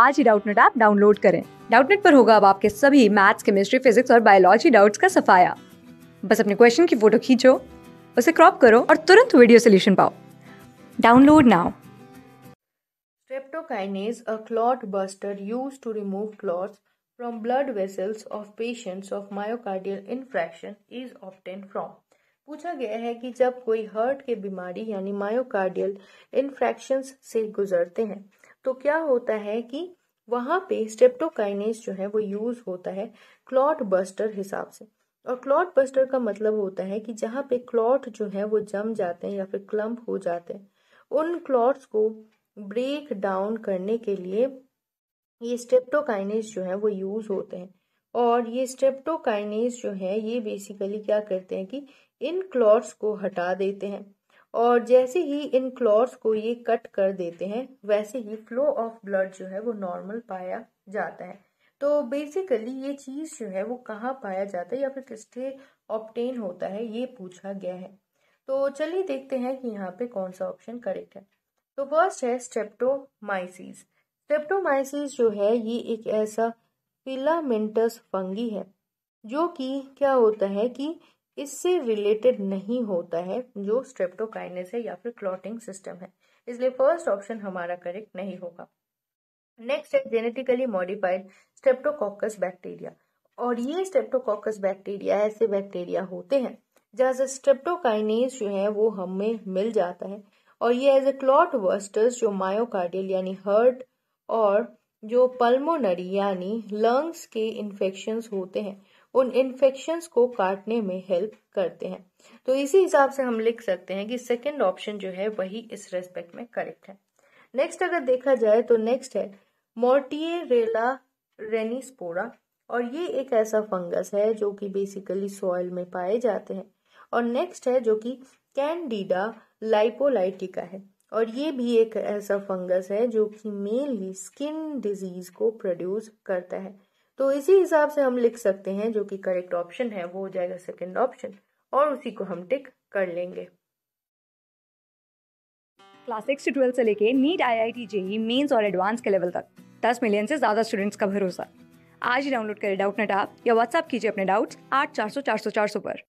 आज ही Doubtnut app download करें डाउटनेट पर होगा अब आपके सभी मैथ्स केमिस्ट्री फिजिक्स और बायोलॉजी डाउट्स का सफाया बस अपने क्वेश्चन की फोटो खींचो उसे क्रॉप करो और तुरंत वीडियो सोल्यूशन पाओ download now Streptokinase, a clot buster used to remove clots from blood vessels of patients of myocardial infarction, is obtained from. पूछा गया है कि जब कोई हर्ट के बीमारी यानी मायोकार्डियल इन्फ्रैक्शंस से गुजरते हैं तो क्या होता है कि वहां पे स्टेप्टोकाइनेज जो है वो यूज होता है क्लॉट बस्टर हिसाब से और क्लॉट बस्टर का मतलब होता है कि जहाँ पे क्लॉट जो है वो जम जाते हैं या फिर क्लम्प हो जाते हैं उन क्लॉट्स को ब्रेक डाउन करने के लिए ये स्टेप्टोकाइनेस जो है वो यूज होते हैं और ये स्टेप्टोकाइनेस जो है ये बेसिकली क्या करते हैं कि इन क्लॉट्स को हटा देते हैं और जैसे ही इन क्लॉट्स को ये कट कर देते हैं वैसे ही फ्लो ऑफ ब्लड जो है वो नॉर्मल पाया जाता है तो बेसिकली ये चीज़ जो है वो कहाँ पाया जाता है या फिर किससे ऑप्टेन होता है ये पूछा गया है तो चलिए देखते हैं कि यहाँ पे कौन सा ऑप्शन करेक्ट है तो फर्स्ट है स्टेप्टोमाइसिस स्टेप्टोमाइसिस जो है ये एक ऐसा फिलामेंटस फंगी है जो कि क्या होता है कि इससे रिलेटेड नहीं होता है जो स्ट्रेप्टोकाइनेस है या फिर क्लॉटिंग सिस्टम है इसलिए फर्स्ट ऑप्शन हमारा करेक्ट नहीं होगा नेक्स्ट है जेनेटिकली मॉडिफाइड स्ट्रेप्टोकॉकस बैक्टीरिया और ये स्ट्रेप्टोकॉकस बैक्टीरिया ऐसे बैक्टीरिया होते हैं जहाँ से स्ट्रेप्टोकाइनेस जो है वो हमें मिल जाता है और ये एज ए क्लॉट वर्स्टर्स जो मायोकार्डियल यानी हर्ट और जो पल्मोनरी यानी लंग्स के इन्फेक्शन होते हैं उन इन्फेक्शन को काटने में हेल्प करते हैं तो इसी हिसाब से हम लिख सकते हैं कि सेकेंड ऑप्शन जो है वही इस रेस्पेक्ट में करेक्ट है नेक्स्ट अगर देखा जाए तो नेक्स्ट है मोर्टियरेला रेनिस्पोरा और ये एक ऐसा फंगस है जो कि बेसिकली सॉइल में पाए जाते हैं और नेक्स्ट है जो कि कैंडिडा लाइपोलाइटिका है और ये भी एक ऐसा फंगस है जो कि मेनली स्किन डिजीज को प्रोड्यूस करता है तो इसी हिसाब से हम लिख सकते हैं जो कि करेक्ट ऑप्शन है वो हो जाएगा सेकेंड ऑप्शन और उसी को हम टिक कर लेंगे क्लास सिक्स से ट्वेल्थ से लेके NEET I I T JEE mains और एडवांस के लेवल तक दस मिलियन से ज़्यादा स्टूडेंट्स का भरोसा आज ही डाउनलोड करें डाउट नेट आप या व्हाट्सअप कीजिए अपने डाउट्स आठ चार सौ चार सौ चार सौ पर